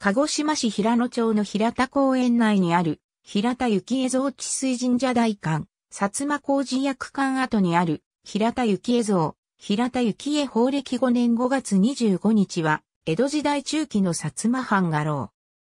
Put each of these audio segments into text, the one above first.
鹿児島市平野町の平田公園内にある、平田幸恵像治水神社大館、薩摩工事役館跡にある、平田幸恵像、平田幸恵法暦5年5月25日は、江戸時代中期の薩摩藩画廊。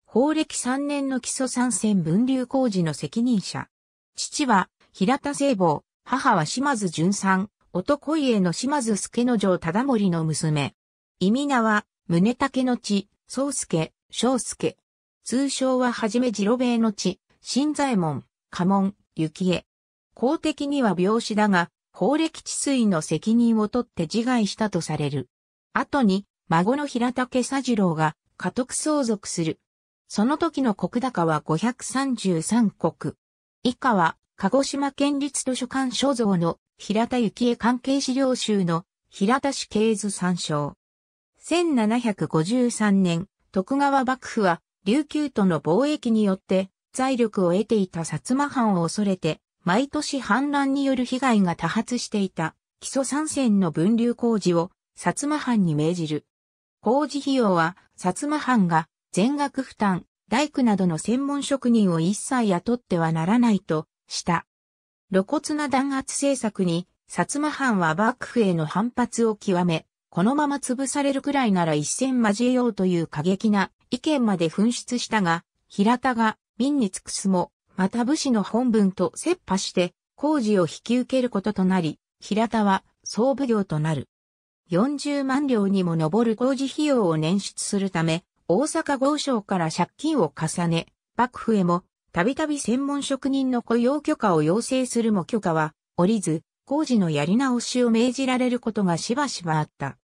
法暦3年の基礎参戦分流工事の責任者。父は、平田聖坊、母は島津淳さん、男家の島津助之丞忠盛の娘。意味名は、宗武の地、宗助、章介。通称ははじめ次郎兵衛の地、新左衛門、家門、幸恵。公的には病死だが、法歴治水の責任を取って自害したとされる。後に、孫の平竹佐次郎が家督相続する。その時の国高は533国。以下は、鹿児島県立図書館所蔵の平田幸恵関係資料集の平田氏経図参照。1753年、徳川幕府は琉球との貿易によって財力を得ていた薩摩藩を恐れて、毎年反乱による被害が多発していた基礎参線の分流工事を薩摩藩に命じる。工事費用は薩摩藩が全額負担、大工などの専門職人を一切雇ってはならないとした。露骨な弾圧政策に薩摩藩は幕府への反発を極め、このまま潰されるくらいなら一戦交えようという過激な意見まで紛失したが、平田が民に尽くすも、また武士の本文と切破して工事を引き受けることとなり、平田は総奉行となる。40万両にも上る工事費用を捻出するため、大阪豪商から借金を重ね、幕府へも、たびたび専門職人の雇用許可を要請するも許可は、降りず、工事のやり直しを命じられることがしばしばあった。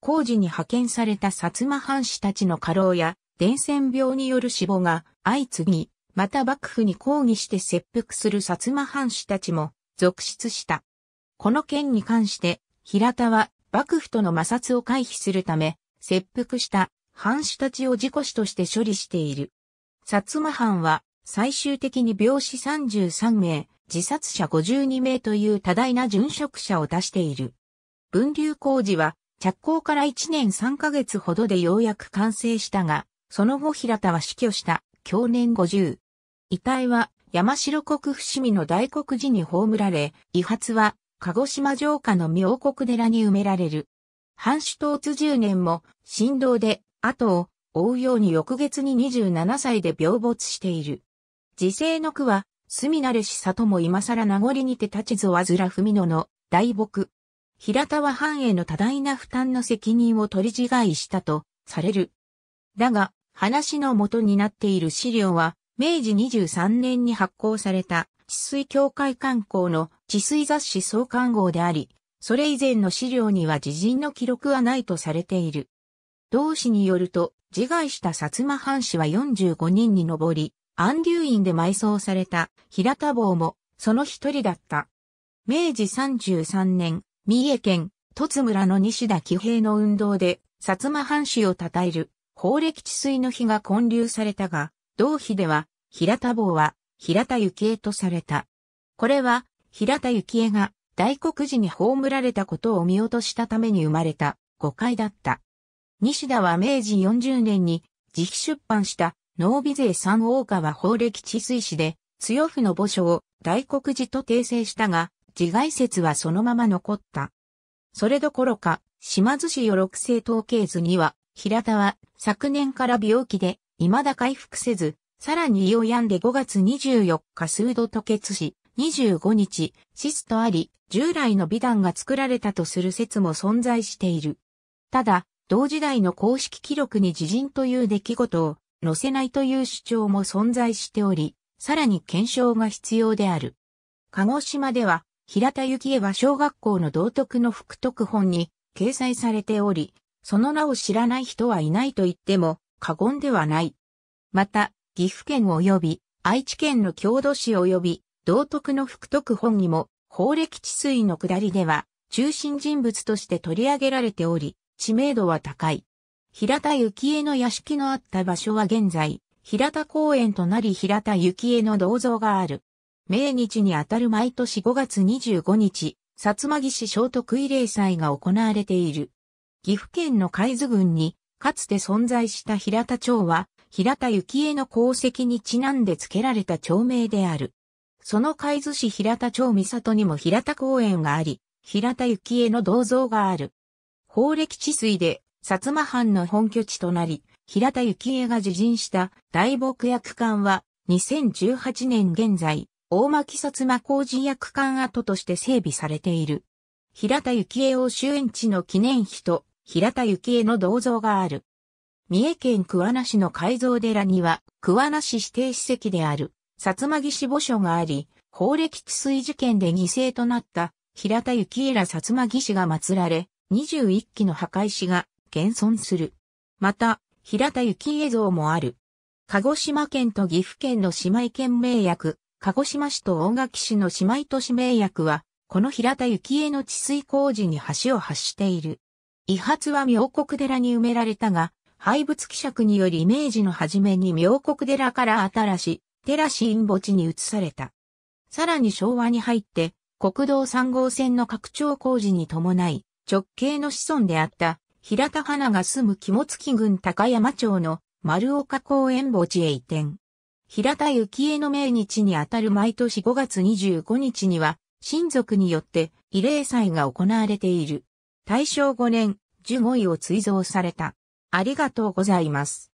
工事に派遣された薩摩藩士たちの過労や伝染病による死亡が相次ぎ、また幕府に抗議して切腹する薩摩藩士たちも続出した。この件に関して、平田は幕府との摩擦を回避するため、切腹した藩士たちを事故死として処理している。薩摩藩は最終的に病死33名、自殺者52名という多大な殉職者を出している。分流工事は着工から1年3ヶ月ほどでようやく完成したが、その後平田は死去した、去年50。遺体は山城国伏見の大国寺に葬られ、遺髪は鹿児島城下の妙国寺に埋められる。藩主統治10年も振動で後を追うように翌月に27歳で病没している。時世の句は、住なれし里も今更名残にて立ちぞわずら文野の大木、平田は藩への多大な負担の責任を取り違いしたとされる。だが、話の元になっている資料は、明治23年に発行された、治水協会観光の治水雑誌創刊号であり、それ以前の資料には自陣の記録はないとされている。同氏によると、自害した薩摩藩士は45人に上り、安流院で埋葬された平田坊もその一人だった。明治33年、三重県、十村の西田喜平の運動で、薩摩藩士を称える、法暦治水の日が建立されたが、同日では、平田坊は、平田幸恵とされた。これは、平田幸恵が、大黒寺に葬られたことを見落としたために生まれた、誤解だった。西田は明治40年に、自費出版した、農美税三大川法暦治水史で、強府の墓所を大黒寺と訂正したが、自害説はそのまま残った。それどころか、島津氏よ六世統計図には、平田は昨年から病気で、未だ回復せず、さらに胃を病んで5月24日数度吐血し、25日、シスとあり、従来の美談が作られたとする説も存在している。ただ、同時代の公式記録に自人という出来事を載せないという主張も存在しており、さらに検証が必要である。鹿児島では、平田幸恵は小学校の道徳の福徳本に掲載されており、その名を知らない人はいないと言っても過言ではない。また、岐阜県及び愛知県の郷土史及び道徳の福徳本にも法暦治水の下りでは中心人物として取り上げられており、知名度は高い。平田幸恵の屋敷のあった場所は現在、平田公園となり平田幸恵の銅像がある。命日にあたる毎年5月25日、薩摩義士聖徳慰霊祭が行われている。岐阜県の海津郡に、かつて存在した平田町は、平田幸恵の功績にちなんで付けられた町名である。その海津市平田町三里にも平田公園があり、平田幸恵の銅像がある。法暦治水で、薩摩藩の本拠地となり、平田幸恵が自陣した大木役館は、2018年現在、大巻薩摩工事役館跡として整備されている。平田幸恵を終園地の記念碑と平田幸恵の銅像がある。三重県桑名市の改造寺には桑名市指定史跡である薩摩義志墓所があり、法暦治水事件で犠牲となった平田幸恵ら薩摩義士が祀られ、21基の墓石が現存する。また、平田幸恵像もある。鹿児島県と岐阜県の姉妹県名役、鹿児島市と大垣市の姉妹都市名役は、この平田幸恵の治水工事に橋を発している。遺発は妙国寺に埋められたが、廃仏希釈により明治の初めに妙国寺から新し、寺市陰墓地に移された。さらに昭和に入って、国道3号線の拡張工事に伴い、直系の子孫であった平田花が住む肝付郡高山町の丸岡公園墓地へ移転。平田幸恵の命日にあたる毎年5月25日には、親族によって慰霊祭が行われている。大正5年、15位を追贈された。ありがとうございます。